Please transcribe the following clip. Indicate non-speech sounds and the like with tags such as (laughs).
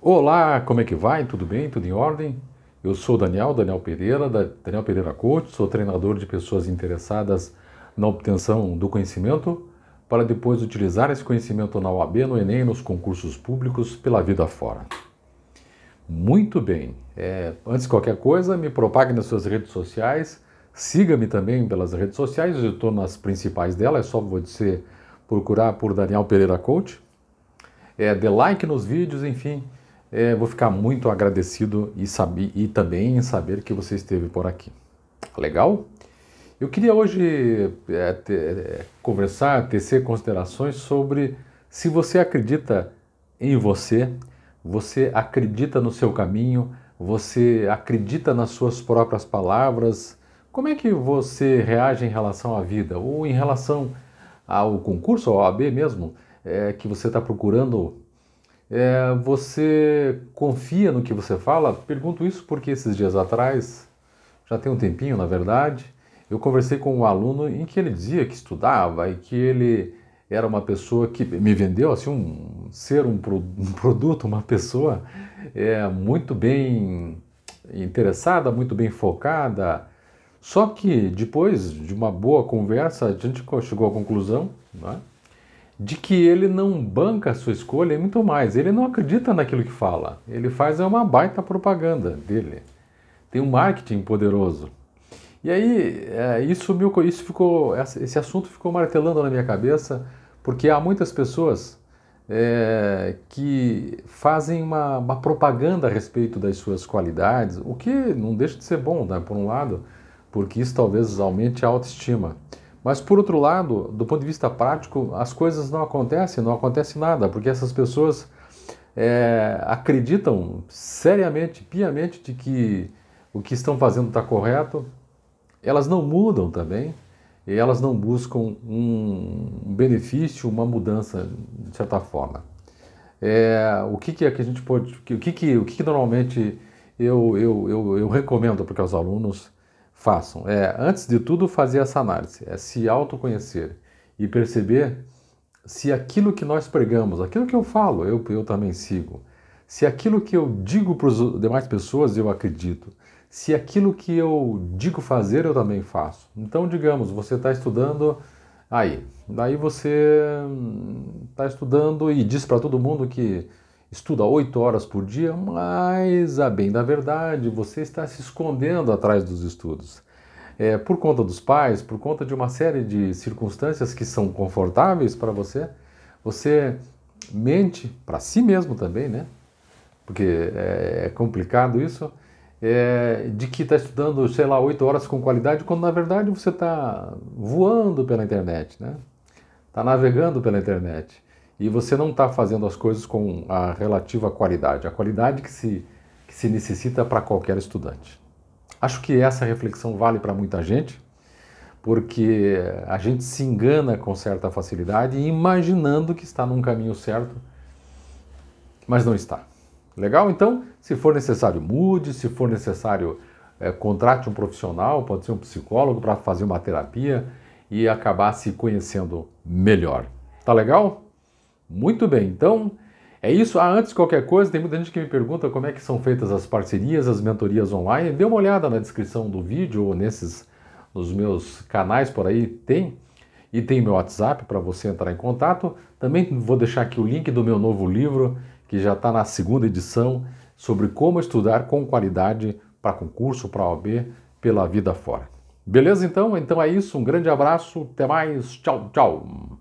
Olá, como é que vai? Tudo bem? Tudo em ordem? Eu sou Daniel, Daniel Pereira, da Daniel Pereira Coach, sou treinador de pessoas interessadas na obtenção do conhecimento para depois utilizar esse conhecimento na UAB, no Enem, nos concursos públicos, pela vida fora. Muito bem. É, antes de qualquer coisa, me propague nas suas redes sociais, siga-me também pelas redes sociais, eu estou nas principais delas, é só você procurar por Daniel Pereira Coach. É, dê like nos vídeos, enfim, é, vou ficar muito agradecido e, saber, e também saber que você esteve por aqui. Legal? Eu queria hoje é, ter é, conversar, tecer considerações sobre se você acredita em você, você acredita no seu caminho, você acredita nas suas próprias palavras, como é que você reage em relação à vida ou em relação ao concurso, ao AB mesmo, é, que você está procurando é, você confia no que você fala? Pergunto isso porque esses dias atrás, já tem um tempinho na verdade, eu conversei com um aluno em que ele dizia que estudava e que ele era uma pessoa que me vendeu assim um ser um, pro, (laughs) um produto, uma pessoa é, muito bem interessada, muito bem focada. Só que depois de uma boa conversa, a gente chegou à conclusão, não é? de que ele não banca a sua escolha e muito mais. Ele não acredita naquilo que fala. Ele faz é uma baita propaganda dele. Tem um marketing poderoso. E aí, é, isso, me, isso ficou, esse assunto ficou martelando na minha cabeça, porque há muitas pessoas é, que fazem uma, uma, propaganda a respeito das suas qualidades, o que não deixa de ser bom, né, por um lado, porque isso talvez aumente a autoestima. Mas por outro lado, do ponto de vista prático, as coisas não acontecem, não acontece nada, porque essas pessoas é, acreditam seriamente, piamente de que o que estão fazendo está correto, elas não mudam também, e elas não buscam um benefício, uma mudança de certa forma. É, o que, que é a gente pode, o que, que, o que, que normalmente eu, eu, eu, eu recomendo para os alunos façam é, antes de tudo, fazer essa análise, é se autoconhecer e perceber se aquilo que nós pregamos, aquilo que eu falo, eu, eu também sigo, se aquilo que eu digo para as demais pessoas eu acredito, se aquilo que eu digo fazer eu também faço. Então, digamos, você está estudando aí, daí você está hum, estudando e diz para todo mundo que estuda oito horas por dia, mas, a bem da verdade, você está se escondendo atrás dos estudos. É, por conta dos pais, por conta de uma série de circunstâncias que são confortáveis para você, você mente para si mesmo também, né? Porque é, é complicado isso, é, de que está estudando, sei lá, oito horas com qualidade, quando na verdade você está voando pela internet, né? Está navegando pela internet e você não está fazendo as coisas com a relativa qualidade, a qualidade que se, que se necessita para qualquer estudante. Acho que essa reflexão vale para muita gente, porque a gente se engana com certa facilidade imaginando que está num caminho certo, mas não está. Legal? Então, se for necessário, mude, se for necessário, é, contrate um profissional, pode ser um psicólogo, para fazer uma terapia e acabar se conhecendo melhor. Tá legal? Muito bem, então é isso. Ah, antes de qualquer coisa, tem muita gente que me pergunta como é que são feitas as parcerias, as mentorias online. Dê uma olhada na descrição do vídeo ou nesses nos meus canais por aí tem e tem meu WhatsApp para você entrar em contato. Também vou deixar aqui o link do meu novo livro que já está na segunda edição sobre como estudar com qualidade para concurso, para OAB, pela vida fora. Beleza então? Então é isso, um grande abraço, até mais, tchau, tchau.